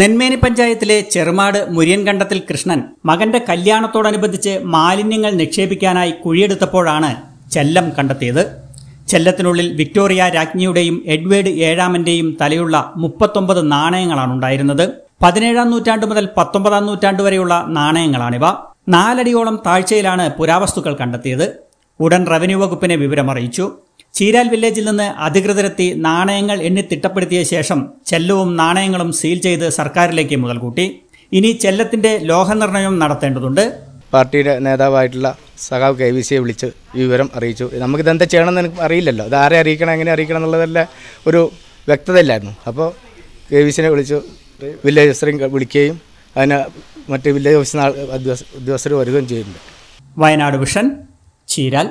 നെന്മേനി പഞ്ചായത്തിലെ ചെറുമാട് മുരിയൻകണ്ടത്തിൽ കൃഷ്ണൻ മകന്റെ കല്യാണത്തോടനുബന്ധിച്ച് മാലിന്യങ്ങൾ നിക്ഷേപിക്കാനായി കുഴിയെടുത്തപ്പോഴാണ് ചെല്ലം കണ്ടെത്തിയത് ചെല്ലത്തിനുള്ളിൽ വിക്ടോറിയ രാജ്ഞിയുടെയും എഡ്വേർഡ് ഏഴാമന്റെയും തലയുള്ള മുപ്പത്തൊമ്പത് നാണയങ്ങളാണ് ഉണ്ടായിരുന്നത് പതിനേഴാം നൂറ്റാണ്ട് മുതൽ പത്തൊമ്പതാം നൂറ്റാണ്ട് വരെയുള്ള നാണയങ്ങളാണിവ നാലടിയോളം താഴ്ചയിലാണ് പുരാവസ്തുക്കൾ കണ്ടെത്തിയത് ഉടൻ റവന്യൂ വകുപ്പിനെ വിവരമറിയിച്ചു ചീരാൽ വില്ലേജിൽ നിന്ന് അധികൃതരെത്തി നാണയങ്ങൾ എണ്ണി തിട്ടപ്പെടുത്തിയ ശേഷം ചെല്ലവും നാണയങ്ങളും സീൽ ചെയ്ത് സർക്കാരിലേക്ക് മുതൽകൂട്ടി ഇനി ചെല്ലത്തിന്റെ ലോഹനിർണയം നടത്തേണ്ടതുണ്ട് പാർട്ടിയുടെ നേതാവായിട്ടുള്ള സഖാവ് കെ വി സിയെ വിളിച്ച് ഈ വിവരം അറിയിച്ചു നമുക്കിതെന്താ ചെയ്യണമെന്ന് എനിക്ക് അറിയില്ലല്ലോ ഇത് ആരെ അറിയിക്കണം എങ്ങനെ അറിയിക്കണം എന്നുള്ളതെല്ലാം ഒരു വ്യക്തതയില്ലായിരുന്നു അപ്പോൾ കെ വി സിനെ വിളിച്ചു വില്ലേജ് ഓഫീസറെ വിളിക്കുകയും അതിന് മറ്റ് വില്ലേജ് ഓഫീസിൽ ഉദ്യോഗസ്ഥർ വരികയും ചെയ്യുന്നുണ്ട് വയനാട് വിഷൻ ചീരാൽ